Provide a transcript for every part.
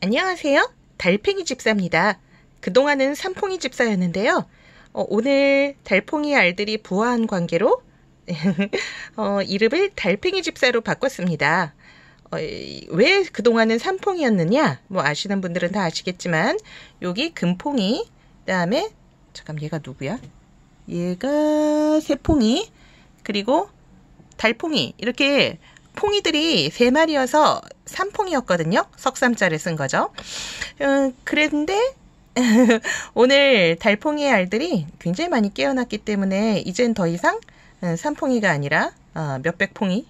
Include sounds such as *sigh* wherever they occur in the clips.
안녕하세요. 달팽이 집사입니다. 그동안은 삼풍이 집사였는데요. 어, 오늘 달팽이 알들이 부화한 관계로 *laughs* 어, 이름을 달팽이 집사로 바꿨습니다. 어, 왜 그동안은 삼풍이었느냐? 뭐 아시는 분들은 다 아시겠지만 여기 금풍이 그다음에 잠깐 얘가 누구야? 얘가 새풍이 그리고 달풍이 이렇게 풍이들이 세 마리여서 삼풍이었거든요. 석삼자를 쓴 거죠. 음, 그런데 *laughs* 오늘 달풍이의 알들이 굉장히 많이 깨어났기 때문에 이젠 더 이상 어, 삼풍이가 아니라 어, 몇백 풍이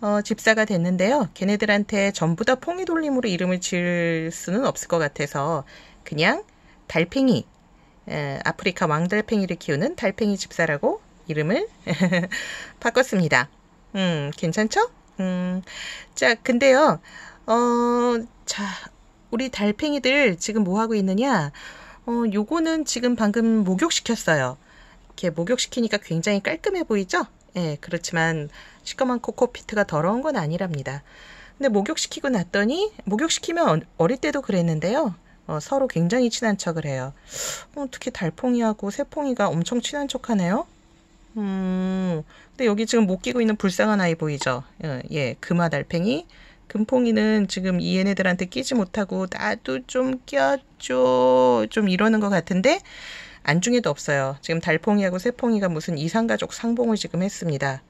어, 집사가 됐는데요. 걔네들한테 전부 다 퐁이 돌림으로 이름을 지을 수는 없을 것 같아서 그냥 달팽이, 에, 아프리카 왕달팽이를 키우는 달팽이 집사라고 이름을 *laughs* 바꿨습니다. 음, 괜찮죠? 음. 자, 근데요, 어, 자, 우리 달팽이들 지금 뭐 하고 있느냐? 어, 요거는 지금 방금 목욕시켰어요. 이렇게 목욕시키니까 굉장히 깔끔해 보이죠? 예, 그렇지만 시커먼 코코피트가 더러운 건 아니랍니다. 근데 목욕시키고 났더니, 목욕시키면 어릴 때도 그랬는데요. 어, 서로 굉장히 친한 척을 해요. 어, 특히 달팽이하고 새팽이가 엄청 친한 척 하네요. 음, 근데 여기 지금 못 끼고 있는 불쌍한 아이 보이죠? 예, 예, 금화 달팽이. 금퐁이는 지금 이 얘네들한테 끼지 못하고 나도 좀 껴줘 좀 이러는 것 같은데 안중에도 없어요. 지금 달퐁이하고새퐁이가 무슨 이상가족 상봉을 지금 했습니다.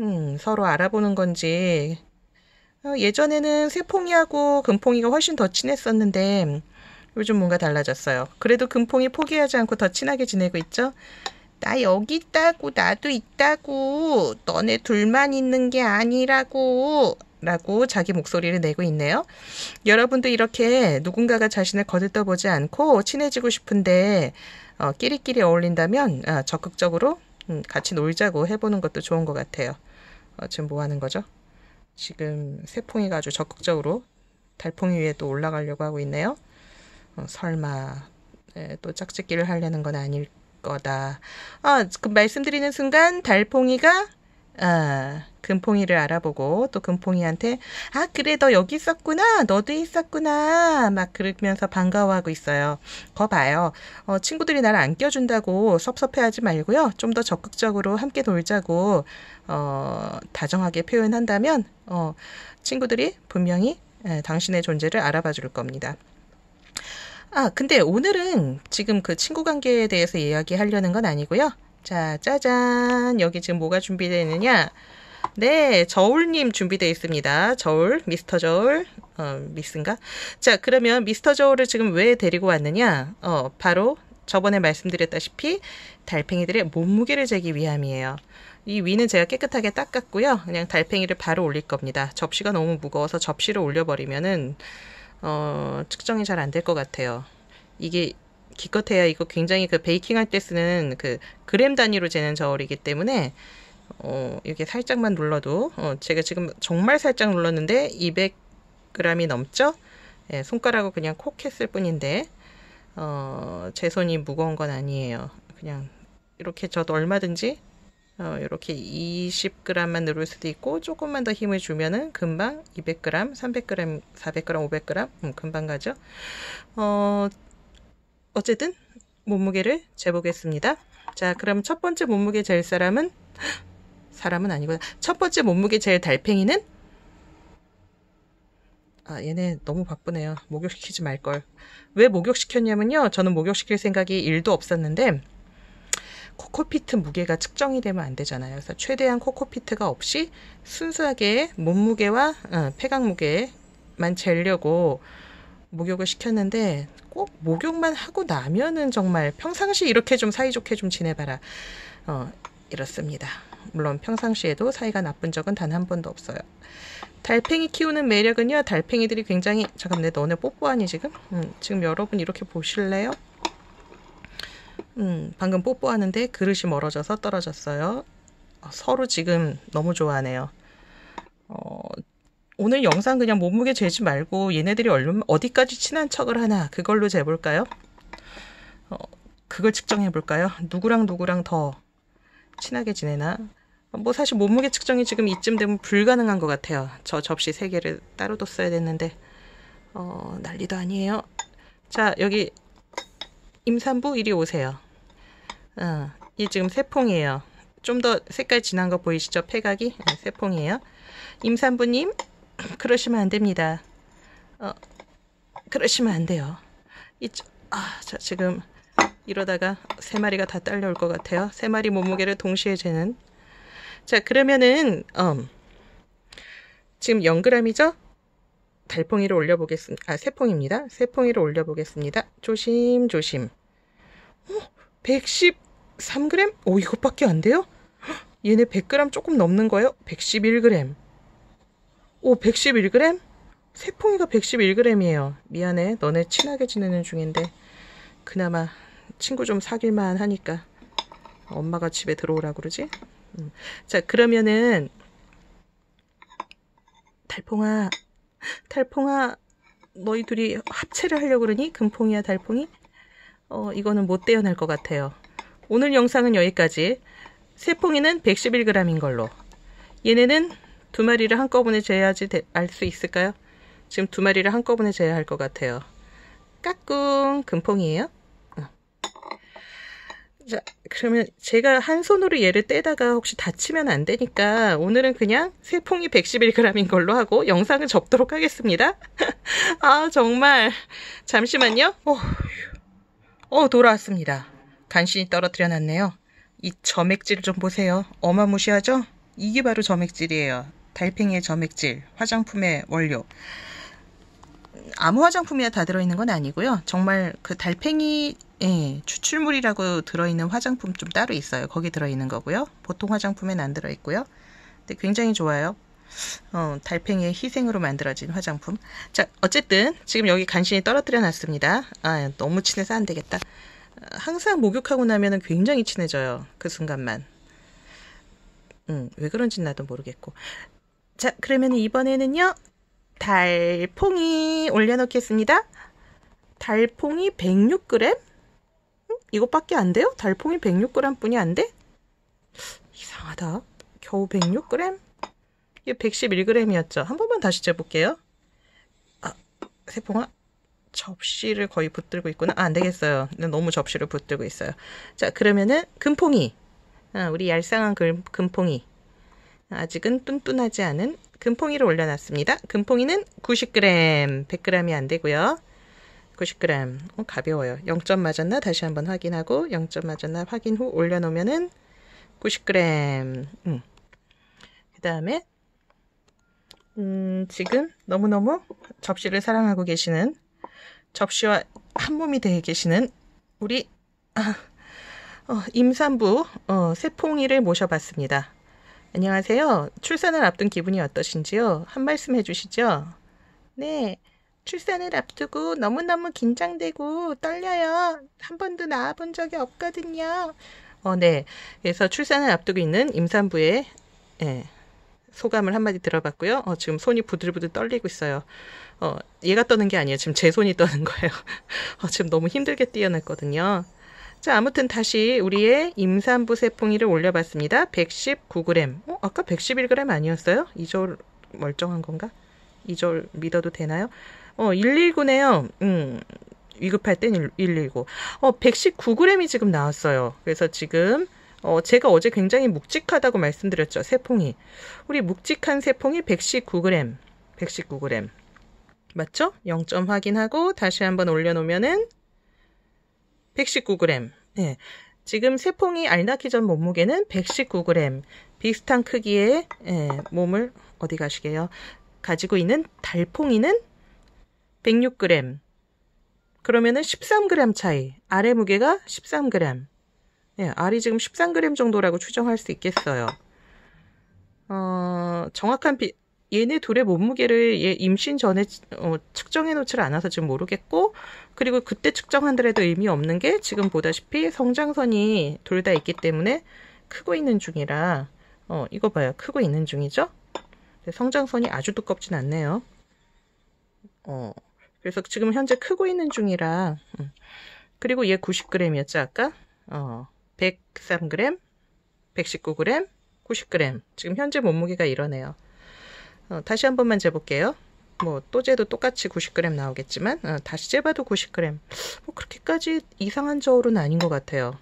음, 서로 알아보는 건지 어, 예전에는 새퐁이하고 금퐁이가 훨씬 더 친했었는데 요즘 뭔가 달라졌어요. 그래도 금퐁이 포기하지 않고 더 친하게 지내고 있죠. 나 여기 있다고, 나도 있다고, 너네 둘만 있는 게 아니라고, 라고 자기 목소리를 내고 있네요. 여러분도 이렇게 누군가가 자신을 거들떠보지 않고 친해지고 싶은데, 어, 끼리끼리 어울린다면, 아, 적극적으로 음, 같이 놀자고 해보는 것도 좋은 것 같아요. 어, 지금 뭐 하는 거죠? 지금 세풍이가 아주 적극적으로 달풍 위에 또 올라가려고 하고 있네요. 어, 설마, 에, 또 짝짓기를 하려는 건 아닐 까 거다. 아, 그 말씀드리는 순간 달퐁이가 아, 어, 금퐁이를 알아보고 또 금퐁이한테 아 그래 너 여기 있었구나 너도 있었구나 막 그러면서 반가워하고 있어요. 거 봐요. 어, 친구들이 나를 안 껴준다고 섭섭해하지 말고요. 좀 더 적극적으로 함께 놀자고 어, 다정하게 표현한다면 어, 친구들이 분명히 에, 당신의 존재를 알아봐 줄 겁니다. 아, 근데 오늘은 지금 그 친구 관계에 대해서 이야기하려는 건 아니고요. 자, 짜잔. 여기 지금 뭐가 준비되어 있느냐? 네, 저울님 준비되어 있습니다. 저울, 미스터 저울, 어, 미스인가? 자, 그러면 미스터 저울을 지금 왜 데리고 왔느냐? 어, 바로 저번에 말씀드렸다시피 달팽이들의 몸무게를 재기 위함이에요. 이 위는 제가 깨끗하게 닦았고요. 그냥 달팽이를 바로 올릴 겁니다. 접시가 너무 무거워서 접시를 올려버리면은 어, 측정이 잘 안될 것 같아요. 이게 기껏해야 이거 굉장히 그 베이킹 할 때 쓰는 그 그램 단위로 재는 저울이기 때문에 어, 이게 살짝만 눌러도 어, 제가 지금 정말 살짝 눌렀는데 200g이 넘죠? 예, 손가락을 그냥 콕 했을 뿐인데 어, 제 손이 무거운 건 아니에요. 그냥 이렇게 저도 얼마든지 이렇게 어, 20g만 누를 수도 있고 조금만 더 힘을 주면은 금방 200g, 300g, 400g, 500g 음, 금방 가죠. 어, 어쨌든 몸무게를 재보겠습니다. 자, 그럼 첫 번째 몸무게 잴 사람은 사람은 아니구나. 첫 번째 몸무게 잴 달팽이는 아, 얘네 너무 바쁘네요. 목욕시키지 말걸. 왜 목욕시켰냐면요. 저는 목욕시킬 생각이 1도 없었는데 코코피트 무게가 측정이 되면 안 되잖아요. 그래서 최대한 코코피트가 없이 순수하게 몸무게와 어, 폐강 무게만 재려고 목욕을 시켰는데 꼭 목욕만 하고 나면은 정말 평상시 이렇게 좀 사이좋게 좀 지내봐라. 어, 이렇습니다. 물론 평상시에도 사이가 나쁜 적은 단 한 번도 없어요. 달팽이 키우는 매력은요. 달팽이들이 굉장히 잠깐 내 네, 너네 뽀뽀하니 지금? 음, 지금 여러분 이렇게 보실래요? 음, 방금 뽀뽀하는데 그릇이 멀어져서 떨어졌어요. 아, 서로 지금 너무 좋아하네요. 어, 오늘 영상 그냥 몸무게 재지 말고 얘네들이 얼른 어디까지 친한 척을 하나 그걸로 재볼까요? 어, 그걸 측정해볼까요? 누구랑 누구랑 더 친하게 지내나? 뭐 사실 몸무게 측정이 지금 이쯤 되면 불가능한 것 같아요. 저 접시 3개를 따로 뒀어야 됐는데 어, 난리도 아니에요. 자 여기 임산부 이리 오세요. 어, 이 지금 세 폭이에요. 좀 더 색깔 진한 거 보이시죠? 폐각이? 네, 세 폭이에요. 임산부님, *clears throat* 그러시면 안 됩니다. 어, 그러시면 안 돼요. 이, 아, 지금 이러다가 세 마리가 다 딸려올 것 같아요. 세 마리 몸무게를 동시에 재는. 자, 그러면은, 음, 지금 0g이죠? 달팽이를 올려보겠습니다. 아, 세퐁입니다. 세퐁이를 올려보겠습니다. 조심조심. 오, 110, 3g? 오, 이것밖에 안 돼요? 얘네 100g 조금 넘는 거예요? 111g. 오, 111g? 세풍이가 111g이에요. 미안해. 너네 친하게 지내는 중인데. 그나마 친구 좀 사귈만 하니까. 엄마가 집에 들어오라 고 그러지? 음. 자, 그러면은, 달퐁아, 달퐁아, 너희 둘이 합체를 하려고 그러니? 금퐁이야, 달퐁이? 어, 이거는 못 떼어낼 것 같아요. 오늘 영상은 여기까지. 세풍이는 111g인 걸로. 얘네는 두 마리를 한꺼번에 재야지 알 수 있을까요? 지금 두 마리를 한꺼번에 재야 할 것 같아요. 까꿍 금퐁이에요. 자, 그러면 제가 한 손으로 얘를 떼다가 혹시 다치면 안 되니까 오늘은 그냥 세 통이 111g인 걸로 하고 영상을 접도록 하겠습니다. *laughs* 아, 정말. 잠시만요. 어, 어, 돌아왔습니다. 간신히 떨어뜨려 놨네요. 이 점액질 좀 보세요. 어마무시하죠? 이게 바로 점액질이에요. 달팽이의 점액질, 화장품의 원료. 아무 화장품이나 다 들어있는 건 아니고요. 정말 그 달팽이 예, 추출물이라고 들어있는 화장품 좀 따로 있어요. 거기 들어있는 거고요. 보통 화장품엔 안 들어있고요. 근데 굉장히 좋아요. 어, 달팽이의 희생으로 만들어진 화장품. 자, 어쨌든 지금 여기 간신히 떨어뜨려 놨습니다. 아, 너무 친해서 안 되겠다. 항상 목욕하고 나면 굉장히 친해져요. 그 순간만. 음, 왜 그런지 나도 모르겠고. 자, 그러면 이번에는요. 달퐁이 올려놓겠습니다. 달퐁이 106g? 음? 이것밖에 안 돼요? 달퐁이 106g 뿐이 안 돼? 이상하다. 겨우 106g? 이게 111g이었죠. 한 번만 다시 재볼게요. 아, 세퐁아, 접시를 거의 붙들고 있구나. 아, 안 되겠어요. 너무 접시를 붙들고 있어요. 자, 그러면은 금퐁이. 아, 우리 얄쌍한 금, 금퐁이. 아직은 뚠뚠하지 않은 금퐁이를 올려놨습니다. 금퐁이는 90g, 100g이 안 되고요. 90g. 어, 가벼워요. 0점 맞았나? 다시 한번 확인하고 0점 맞았나 확인 후 올려놓으면은 90g. 음. 그 다음에 음, 지금 너무너무 접시를 사랑하고 계시는 접시와 한몸이 되어 계시는 우리 아, 어, 임산부 어, 세풍이를 모셔봤습니다. 안녕하세요. 출산을 앞둔 기분이 어떠신지요? 한 말씀 해주시죠. 네. 출산을 앞두고 너무너무 긴장되고 떨려요. 한 번도 나아본 적이 없거든요. 어, 네. 그래서 출산을 앞두고 있는 임산부의 예, 소감을 한마디 들어봤고요. 어, 지금 손이 부들부들 떨리고 있어요. 어, 얘가 떠는 게 아니에요. 지금 제 손이 떠는 거예요. *laughs* 어, 지금 너무 힘들게 뛰어났거든요. 자, 아무튼 다시 우리의 임산부 세풍이를 올려봤습니다. 119g. 어, 아까 111g 아니었어요? 2절 멀쩡한 건가? 2절 믿어도 되나요? 어, 119네요. 음, 위급할 땐 119. 어, 119g이 지금 나왔어요. 그래서 지금 어, 제가 어제 굉장히 묵직하다고 말씀드렸죠. 세퐁이. 우리 묵직한 세퐁이 119g. 119g. 맞죠? 0점 확인하고 다시 한번 올려놓으면은 119g. 예. 지금 세퐁이 알나기 전 몸무게는 119g. 비슷한 크기의 예, 몸을 어디 가시게요? 가지고 있는 달퐁이는 106g. 그러면은 13g 차이. 아래 무게가 13g. 예, 알이 지금 13g 정도라고 추정할 수 있겠어요. 어, 정확한 비, 얘네 둘의 몸무게를 얘 임신 전에 어, 측정해 놓지를 않아서 지금 모르겠고 그리고 그때 측정한더라도 의미 없는 게 지금 보다시피 성장선이 둘다 있기 때문에 크고 있는 중이라 어, 이거 봐요 크고 있는 중이죠 성장선이 아주 두껍진 않네요 어, 그래서 지금 현재 크고 있는 중이라 음. 그리고 얘 90g이었죠 아까 어. 103g, 119g, 90g. 지금 현재 몸무게가 이러네요. 어, 다시 한 번만 재볼게요. 뭐또 재도 똑같이 90g 나오겠지만 어, 다시 재봐도 90g. 뭐 그렇게까지 이상한 저울은 아닌 것 같아요.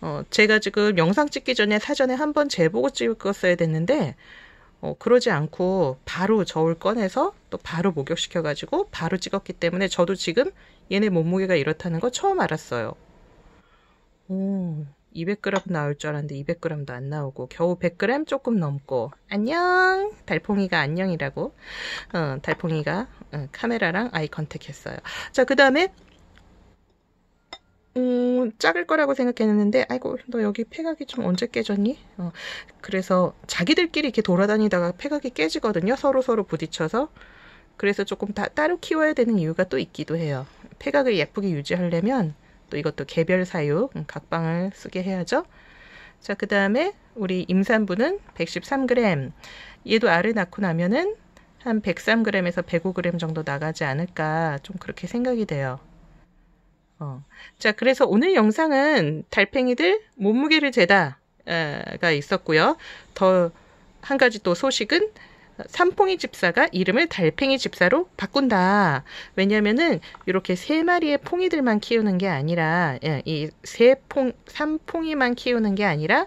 어, 제가 지금 영상 찍기 전에 사전에 한 번 재보고 찍었어야 됐는데 어, 그러지 않고 바로 저울 꺼내서 또 바로 목욕시켜가지고 바로 찍었기 때문에 저도 지금 얘네 몸무게가 이렇다는 거 처음 알았어요. 오, 200g 나올 줄 알았는데 200g도 안 나오고 겨우 100g 조금 넘고 안녕 달팽이가 안녕이라고 어, 달팽이가 어, 카메라랑 아이 컨택했어요 자 그 다음에 음, 작을 거라고 생각했는데 아이고 너 여기 폐각이 좀 언제 깨졌니? 어, 그래서 자기들끼리 이렇게 돌아다니다가 폐각이 깨지거든요 서로 서로 부딪혀서 그래서 조금 다 따로 키워야 되는 이유가 또 있기도 해요 폐각을 예쁘게 유지하려면 또 이것도 개별 사육, 음, 각방을 쓰게 해야죠. 자, 그 다음에 우리 임산부는 113g. 얘도 알을 낳고 나면은 한 103g에서 105g 정도 나가지 않을까 좀 그렇게 생각이 돼요. 어. 자, 그래서 오늘 영상은 달팽이들 몸무게를 재다가 있었고요. 더 한 가지 또 소식은 삼풍이 집사가 이름을 달팽이 집사로 바꾼다. 왜냐면은 이렇게 세 마리의 퐁이들만 키우는 게 아니라 예, 이세 퐁, 삼풍이만 키우는 게 아니라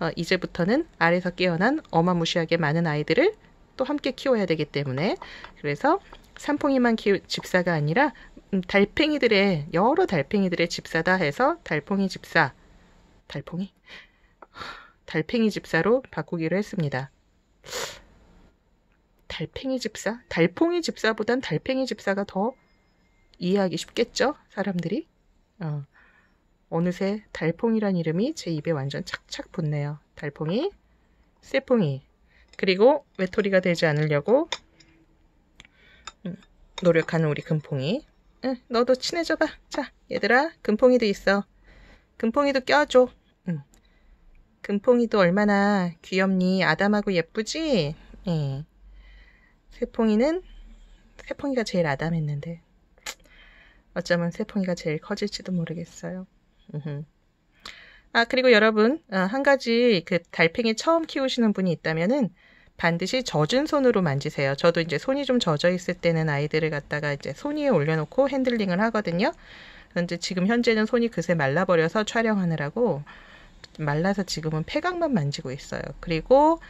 어, 이제부터는 알에서 깨어난 어마무시하게 많은 아이들을 또 함께 키워야 되기 때문에 그래서 삼풍이만 키우 집사가 아니라 음, 달팽이들의 여러 달팽이들의 집사다 해서 달팽이 집사 달팽이 달팽이 집사로 바꾸기로 했습니다. 달팽이 집사? 달팽이 집사보단 달팽이 집사가 더 이해하기 쉽겠죠? 사람들이? 어. 어느새 달퐁이란 이름이 제 입에 완전 착착 붙네요. 달퐁이쇠팽이 그리고 외톨이가 되지 않으려고 음, 노력하는 우리 금퐁이. 응, 너도 친해져봐. 자, 얘들아, 금퐁이도 있어. 금퐁이도 껴줘. 응. 금퐁이도 얼마나 귀엽니? 아담하고 예쁘지? 응. 세풍이는 세풍이가 제일 아담했는데 어쩌면 세풍이가 제일 커질지도 모르겠어요. 아 그리고 여러분 어, 한 가지 그 달팽이 처음 키우시는 분이 있다면은 반드시 젖은 손으로 만지세요. 저도 이제 손이 좀 젖어 있을 때는 아이들을 갖다가 이제 손 위에 올려놓고 핸들링을 하거든요. 그런데 지금 현재는 손이 그새 말라버려서 촬영하느라고 말라서 지금은 폐각만 만지고 있어요. 그리고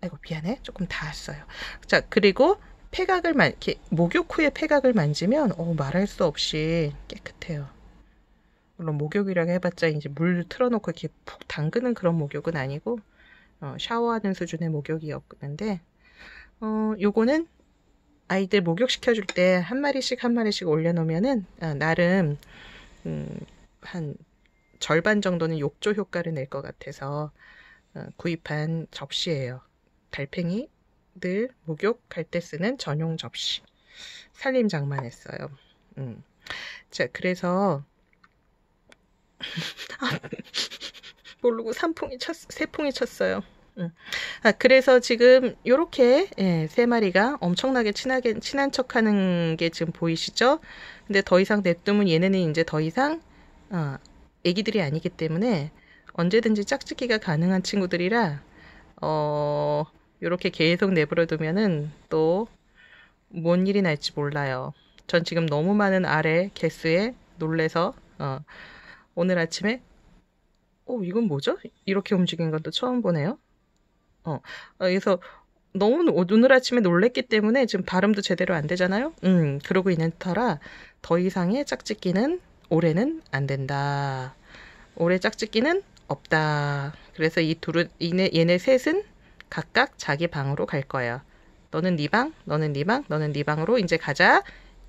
아이고 미안해 조금 닿았어요 자 그리고 폐각을 만 이렇게 목욕 후에 폐각을 만지면 어 말할 수 없이 깨끗해요 물론 목욕이라고 해봤자 이제 물 틀어놓고 이렇게 푹 담그는 그런 목욕은 아니고 어, 샤워하는 수준의 목욕이었는데 어 요거는 아이들 목욕시켜줄 때 한 마리씩 한 마리씩 올려놓으면은 아, 나름 음, 한 절반 정도는 욕조 효과를 낼 것 같아서 어, 구입한 접시예요. 달팽이들목욕갈때 쓰는 전용 접시 살림장만 했어요. 음. 자 그래서 *laughs* 아, 모르고 삼풍이 쳤, 세풍이 쳤어요. 음. 아, 그래서 지금 요렇게 예, 세 마리가 엄청나게 친하게 친한 척하는 게 지금 보이시죠? 근데 더 이상 냅두면 얘네는 이제 더 이상 어, 애기들이 아니기 때문에 언제든지 짝짓기가 가능한 친구들이라 어 이렇게 계속 내버려 두면은 또 뭔 일이 날지 몰라요. 전 지금 너무 많은 알의 개수에 놀래서 어, 오늘 아침에 어 이건 뭐죠? 이렇게 움직인 건 또 처음 보네요. 어, 어 그래서 너무 오늘 아침에 놀랬기 때문에 지금 발음도 제대로 안 되잖아요. 음 그러고 있는 터라 더 이상의 짝짓기는 올해는 안 된다. 올해 짝짓기는 없다. 그래서 이 둘은 얘네, 얘네 셋은 각각 자기 방으로 갈 거예요. 너는 네 방, 너는 네 방, 너는 네 방으로 이제 가자.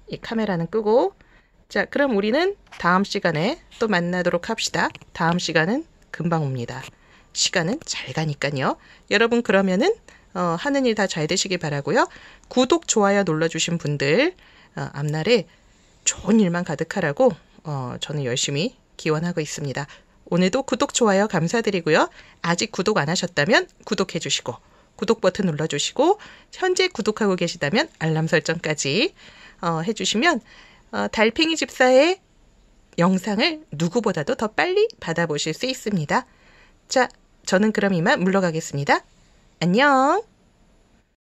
이 카메라는 끄고 자, 그럼 우리는 다음 시간에 또 만나도록 합시다. 다음 시간은 금방 옵니다. 시간은 잘 가니까요. 여러분 그러면은 어, 하는 일 다 잘 되시기 바라고요. 구독, 좋아요 눌러주신 분들 어, 앞날에 좋은 일만 가득하라고 어, 저는 열심히 기원하고 있습니다. 오늘도 구독, 좋아요 감사드리고요. 아직 구독 안 하셨다면 구독해 주시고 구독 버튼 눌러주시고 현재 구독하고 계시다면 알람 설정까지 어, 해주시면 어, 달팽이 집사의 영상을 누구보다도 더 빨리 받아보실 수 있습니다. 자, 저는 그럼 이만 물러가겠습니다. 안녕!